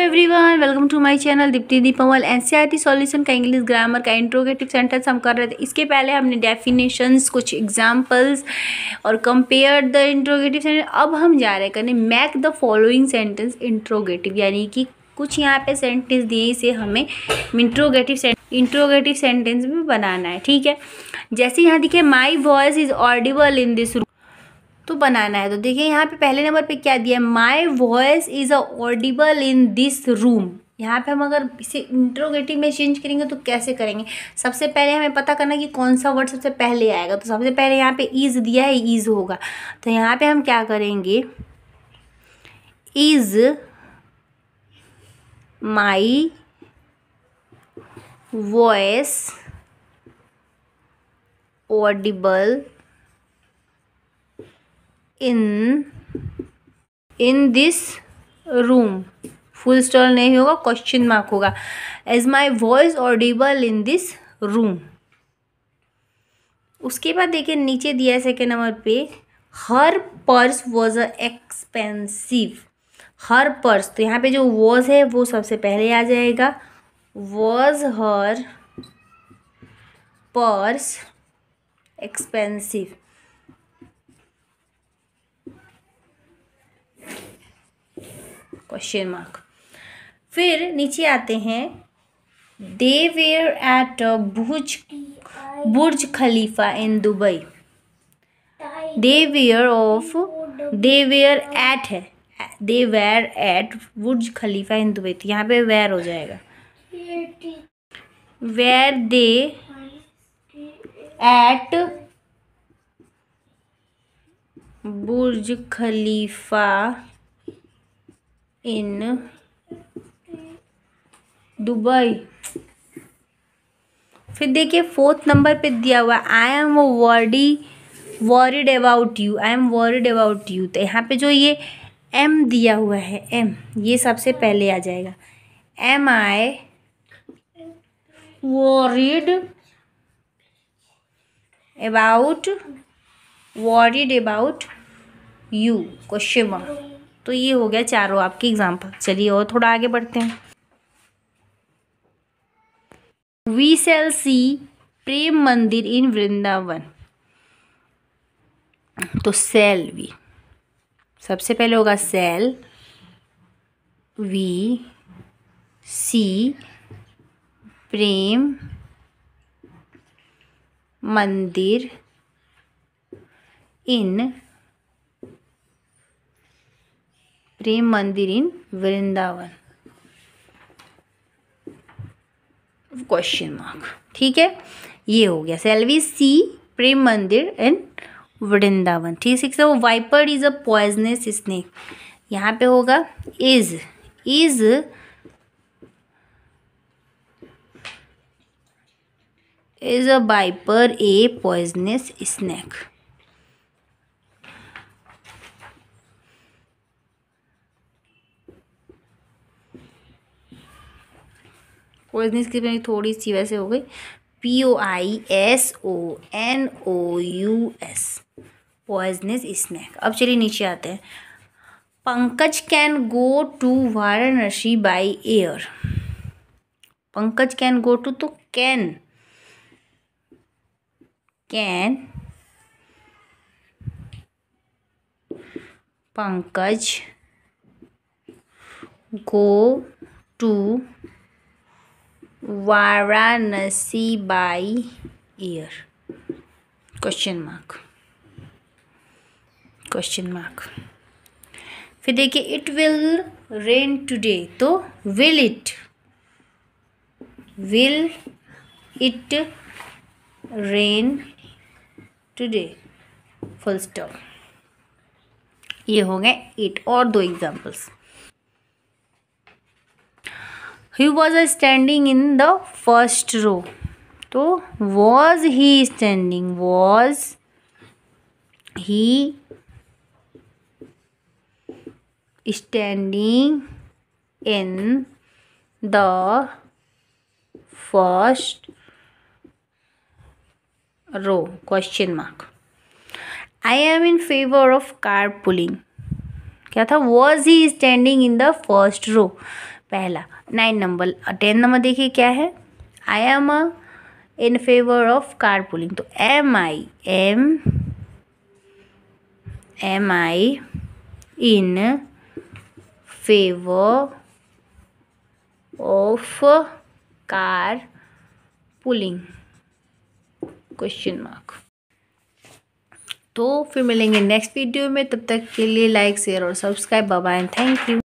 every everyone welcome to my channel Deepti Deepmal T solution का English grammar का interrogative sentence हम कर रहे थे इसके पहले हमने डेफिनेशंस कुछ एग्जांपल्स और कंपेयर द इंट्रोगेटिव सेंटेंस अब हम जा रहे करने make the following sentence interrogative यानी कि कुछ यहाँ पे सेंटेंस दिए इसे हमें इंट्रोगेटिव इंट्रोगेटिव सेंटेंस भी बनाना है ठीक है जैसे यहाँ देखिए my voice is audible in this room तो बनाना है तो देखिए यहाँ पे पहले नंबर पे क्या दिया है my voice is a audible in this room यहाँ पे हम अगर इसे इंट्रोगेटिव में चेंज करेंगे तो कैसे करेंगे सबसे पहले हमें पता करना कि कौन सा वर्ड सबसे पहले आएगा तो सबसे पहले यहाँ पे इज़ दिया है इज़ होगा तो यहाँ पे हम क्या करेंगे is my voice audible in in this room full stop नहीं होगा क्वेश्चन मार्क होगा as my voice audible in this room उसके बाद देखिए नीचे दिया है सेकेंड नंबर पे her purse was a expensive her purse तो यहाँ पे जो वॉज है वो सबसे पहले आ जाएगा was her purse expensive question mark फिर नीचे आते हैं they were at Burj Burj Khalifa in Dubai they were of they were at है they were at Burj Khalifa in Dubai तो यहाँ पे वेयर हो जाएगा where they at Burj Khalifa in Dubai फिर देखिए फोर्थ नंबर पे दिया हुआ I am worried worried about you I am worried about you तो यहाँ पे जो ये एम दिया हुआ है एम ये सबसे पहले आ जाएगा am I worried about worried about you question mark तो ये हो गया चारों आपके एग्जाम्पल चलिए और थोड़ा आगे बढ़ते हैं वी सेल सी प्रेम मंदिर इन वृंदावन तो सेल वी सबसे पहले होगा सेल वी सी प्रेम मंदिर इन प्रेम मंदिर इन वृंदावन क्वेश्चन मार्क ठीक है ये हो गया सेल्वी सी प्रेम मंदिर इन वृंदावन ठीक सिक्स वो viper is a poisonous snake यहाँ पे होगा is is is a viper a poisonous snake origin script में थोड़ी सी वैसे हो गई P O I S O N O U S poisonous snack अब चलिए नीचे आते हैं Pankaj can go to Varanasi by air Pankaj can go to तो can can Pankaj go to Varanasi by air question mark question mark फिर देखिए इट विल रेन टुडे तो will it will it rain today full stop ये हो गए इट और दो examples he was standing in the first row So, was he standing was he standing in the first row question mark I am in favor of carpooling क्या था was he standing in the first row पहला nine number ten number देखिए क्या है I am a in favour of car pooling तो am I am am I in favour of car pooling question mark तो फिर मिलेंगे next video में तब तक के लिए लाइक शेयर और सब्सक्राइब बाबा एंड थैंक यू